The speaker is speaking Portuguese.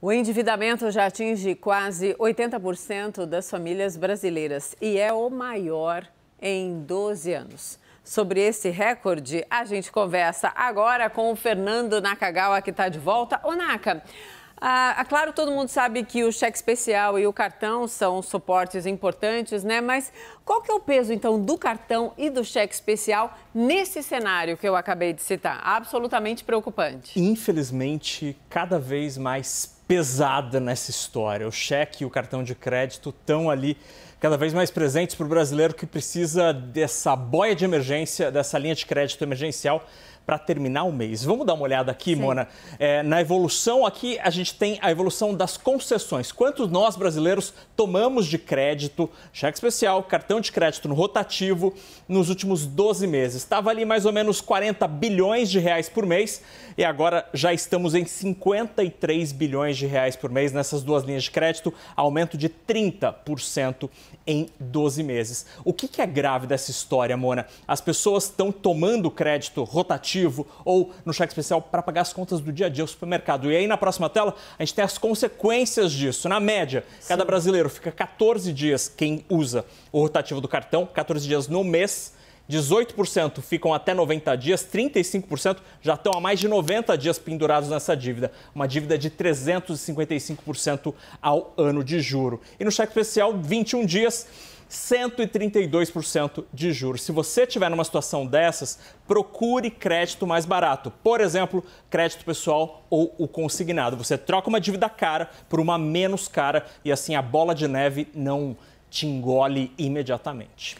O endividamento já atinge quase 80% das famílias brasileiras e é o maior em 12 anos. Sobre esse recorde, a gente conversa agora com o Fernando Nakagawa, que está de volta. Ô, Naka, ah, claro, todo mundo sabe que o cheque especial e o cartão são suportes importantes, né? Mas qual que é o peso, então, do cartão e do cheque especial nesse cenário que eu acabei de citar? Absolutamente preocupante. Infelizmente, cada vez mais pesada nessa história. O cheque e o cartão de crédito estão ali cada vez mais presentes para o brasileiro que precisa dessa boia de emergência, dessa linha de crédito emergencial para terminar o mês. Vamos dar uma olhada aqui, Sim. Mona. É, na evolução aqui, a gente tem a evolução das concessões. Quantos nós brasileiros tomamos de crédito, cheque especial, cartão de crédito no rotativo nos últimos 12 meses? Estava ali mais ou menos 40 bilhões de reais por mês e agora já estamos em 53 bilhões de reais por mês nessas duas linhas de crédito, aumento de 30% em 12 meses. O que, que é grave dessa história, Mona? As pessoas estão tomando crédito rotativo ou no cheque especial para pagar as contas do dia a dia, ao supermercado. E aí, na próxima tela, a gente tem as consequências disso. Na média, Sim. cada brasileiro fica 14 dias, quem usa o rotativo do cartão, 14 dias no mês 18% ficam até 90 dias, 35% já estão há mais de 90 dias pendurados nessa dívida. Uma dívida de 355% ao ano de juro. E no cheque especial, 21 dias. 132% de juros. Se você estiver numa situação dessas, procure crédito mais barato. Por exemplo, crédito pessoal ou o consignado. Você troca uma dívida cara por uma menos cara e assim a bola de neve não te engole imediatamente.